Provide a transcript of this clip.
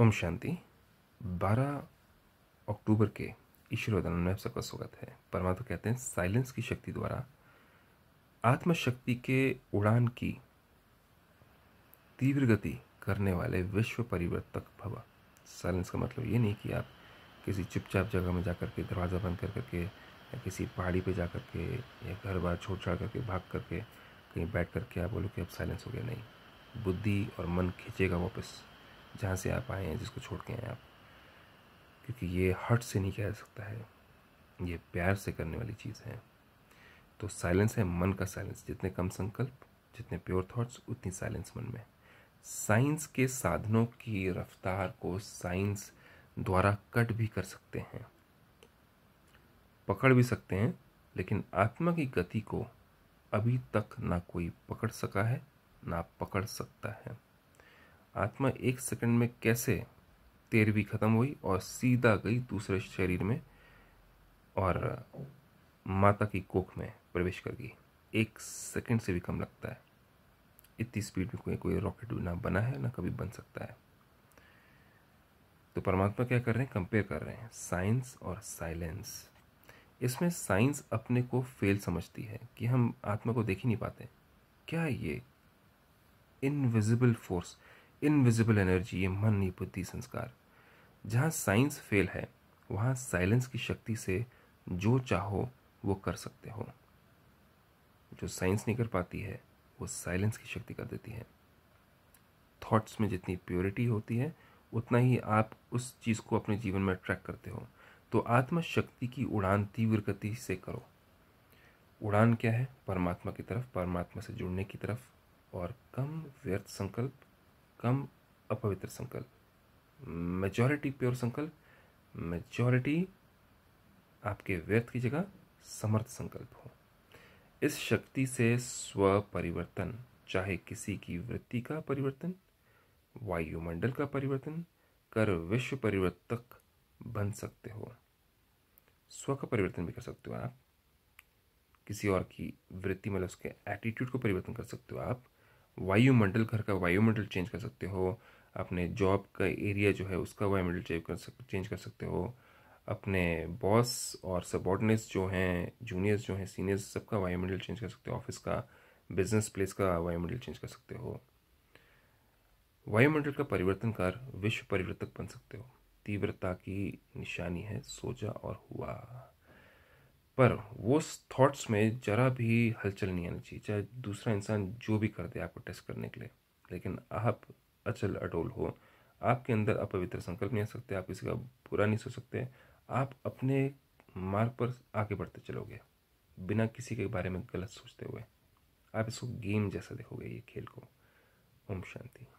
ओम शांति 12 अक्टूबर के ईश्वर उदान में आप सबका स्वागत है परमात्मा कहते हैं साइलेंस की शक्ति द्वारा आत्मशक्ति के उड़ान की तीव्र गति करने वाले विश्व परिवर्तक भवा साइलेंस का मतलब ये नहीं कि आप किसी चुपचाप जगह में जा करके दरवाज़ा बंद कर करके या किसी पहाड़ी पे जा करके या घर बार छोड़ छाड़ करके भाग करके कहीं बैठ करके आप बोलो कि अब साइलेंस हो गया नहीं बुद्धि और मन खींचेगा वापस जहाँ से आप आए हैं जिसको छोड़ के आए आप क्योंकि ये हर्ट से नहीं कह सकता है ये प्यार से करने वाली चीज़ है तो साइलेंस है मन का साइलेंस जितने कम संकल्प जितने प्योर थॉट्स उतनी साइलेंस मन में साइंस के साधनों की रफ्तार को साइंस द्वारा कट भी कर सकते हैं पकड़ भी सकते हैं लेकिन आत्मा की गति को अभी तक ना कोई पकड़ सका है ना पकड़ सकता है आत्मा एक सेकंड में कैसे तेरहवीं खत्म हुई और सीधा गई दूसरे शरीर में और माता की कोख में प्रवेश कर गई एक सेकंड से भी कम लगता है इतनी स्पीड में कोई कोई रॉकेट ना बना है ना कभी बन सकता है तो परमात्मा क्या कर रहे हैं कंपेयर कर रहे हैं साइंस और साइलेंस इसमें साइंस अपने को फेल समझती है कि हम आत्मा को देख ही नहीं पाते क्या ये इनविजिबल फोर्स इनविजिबल एनर्जी ये मन ये बुद्धि संस्कार जहाँ साइंस फेल है वहाँ साइलेंस की शक्ति से जो चाहो वो कर सकते हो जो साइंस नहीं कर पाती है वो साइलेंस की शक्ति कर देती है थॉट्स में जितनी प्योरिटी होती है उतना ही आप उस चीज़ को अपने जीवन में अट्रैक्ट करते हो तो आत्मशक्ति की उड़ान तीव्र गति से करो उड़ान क्या है परमात्मा की तरफ परमात्मा से जुड़ने की तरफ और कम व्यर्थ संकल्प कम अपवित्र संकल्प मेजॉरिटी प्योर संकल्प मेजॉरिटी आपके व्यर्थ की जगह समर्थ संकल्प हो इस शक्ति से स्व परिवर्तन चाहे किसी की वृत्ति का परिवर्तन वायुमंडल का परिवर्तन कर विश्व परिवर्तक बन सकते हो स्व का परिवर्तन भी कर सकते हो आप किसी और की वृत्ति मतलब उसके एटीट्यूड को परिवर्तन कर सकते हो आप वायुमंडल घर का वायुमंडल चेंज कर सकते हो अपने जॉब का एरिया जो है उसका वायुमंडल चेंज कर सक चेंज कर सकते हो अपने बॉस और सबॉर्डिनेट्स जो हैं जूनियर्स जो हैं सीनियर्स सबका वायुमंडल चेंज कर सकते हो ऑफिस का बिजनेस प्लेस का वायुमंडल चेंज कर सकते हो वायुमंडल का परिवर्तन कर विश्व परिवर्तक बन सकते हो तीव्रता की निशानी है सोचा और हुआ पर वो थॉट्स में ज़रा भी हलचल नहीं आनी चाहिए चाहे दूसरा इंसान जो भी कर दे आपको टेस्ट करने के लिए लेकिन आप अचल अटोल हो आपके अंदर अपवित्र संकल्प नहीं आ सकते आप किसी का बुरा नहीं सोच सकते आप अपने मार्ग पर आगे बढ़ते चलोगे बिना किसी के बारे में गलत सोचते हुए आप इसको गेम जैसा देखोगे ये खेल को ओम शांति